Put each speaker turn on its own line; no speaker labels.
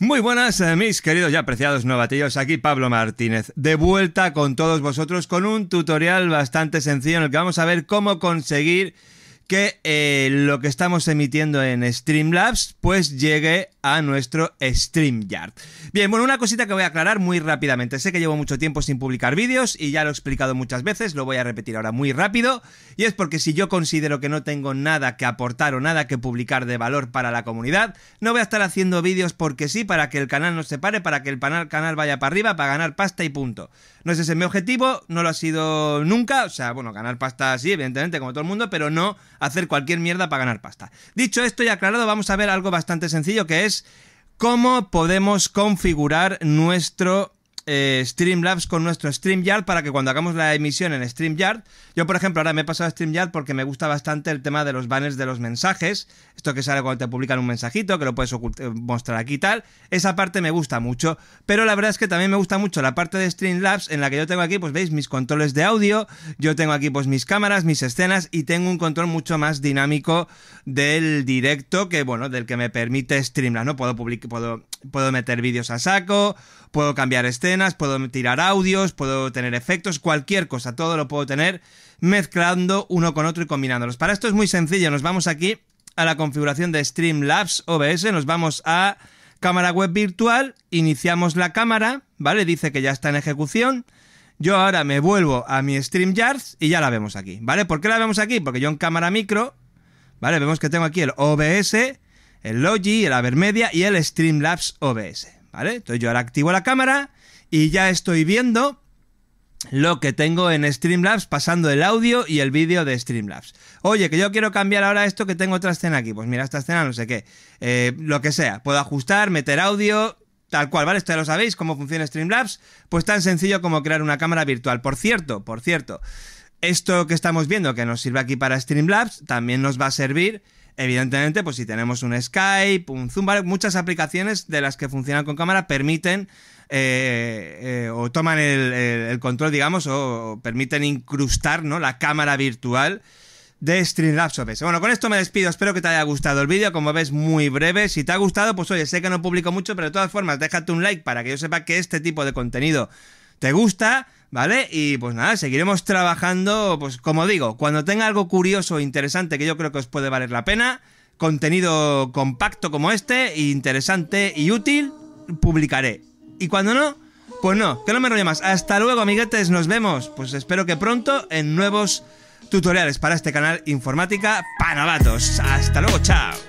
Muy buenas, eh, mis queridos y apreciados novatillos. Aquí Pablo Martínez, de vuelta con todos vosotros con un tutorial bastante sencillo en el que vamos a ver cómo conseguir que eh, lo que estamos emitiendo en Streamlabs pues llegue a nuestro StreamYard. Bien, bueno, una cosita que voy a aclarar muy rápidamente. Sé que llevo mucho tiempo sin publicar vídeos y ya lo he explicado muchas veces, lo voy a repetir ahora muy rápido. Y es porque si yo considero que no tengo nada que aportar o nada que publicar de valor para la comunidad, no voy a estar haciendo vídeos porque sí, para que el canal no se pare, para que el canal vaya para arriba, para ganar pasta y punto. No es ese mi objetivo, no lo ha sido nunca. O sea, bueno, ganar pasta sí, evidentemente, como todo el mundo, pero no hacer cualquier mierda para ganar pasta. Dicho esto y aclarado, vamos a ver algo bastante sencillo que es cómo podemos configurar nuestro eh, Streamlabs con nuestro StreamYard para que cuando hagamos la emisión en StreamYard, yo por ejemplo ahora me he pasado a StreamYard porque me gusta bastante el tema de los banners de los mensajes, esto que sale cuando te publican un mensajito, que lo puedes eh, mostrar aquí y tal, esa parte me gusta mucho, pero la verdad es que también me gusta mucho la parte de Streamlabs en la que yo tengo aquí, pues veis, mis controles de audio, yo tengo aquí pues mis cámaras, mis escenas y tengo un control mucho más dinámico del directo que, bueno, del que me permite Streamlabs, ¿no? Puedo, publicar, puedo Puedo meter vídeos a saco, puedo cambiar escenas, puedo tirar audios, puedo tener efectos, cualquier cosa, todo lo puedo tener mezclando uno con otro y combinándolos. Para esto es muy sencillo, nos vamos aquí a la configuración de Streamlabs OBS, nos vamos a cámara web virtual, iniciamos la cámara, ¿vale? Dice que ya está en ejecución. Yo ahora me vuelvo a mi StreamYards y ya la vemos aquí, ¿vale? ¿Por qué la vemos aquí? Porque yo en cámara micro, ¿vale? Vemos que tengo aquí el OBS, el Logi, el Avermedia y el Streamlabs OBS. ¿Vale? Entonces yo ahora activo la cámara y ya estoy viendo lo que tengo en Streamlabs pasando el audio y el vídeo de Streamlabs. Oye, que yo quiero cambiar ahora esto que tengo otra escena aquí. Pues mira, esta escena no sé qué. Eh, lo que sea. Puedo ajustar, meter audio, tal cual, ¿vale? Esto ya lo sabéis, cómo funciona Streamlabs. Pues tan sencillo como crear una cámara virtual. Por cierto, por cierto, esto que estamos viendo que nos sirve aquí para Streamlabs también nos va a servir Evidentemente, pues si tenemos un Skype, un Zoom, muchas aplicaciones de las que funcionan con cámara permiten eh, eh, o toman el, control, digamos, o permiten incrustar ¿no? la cámara virtual de Streamlabs OBS. Bueno, con esto me despido, espero que te haya gustado el vídeo, como ves, muy breve. Si te ha gustado, pues oye, sé que no publico mucho, pero de todas formas, déjate un like para que yo sepa que este tipo de contenido te gusta. ¿Vale? Y pues nada, seguiremos trabajando, pues como digo, cuando tenga algo curioso e interesante que yo creo que os puede valer la pena, contenido compacto como este, interesante y útil, publicaré. Y cuando no, pues no, que no me enrolle más. Hasta luego, amiguetes, nos vemos. Pues espero que pronto en nuevos tutoriales para este canal Informática para Hasta luego, chao.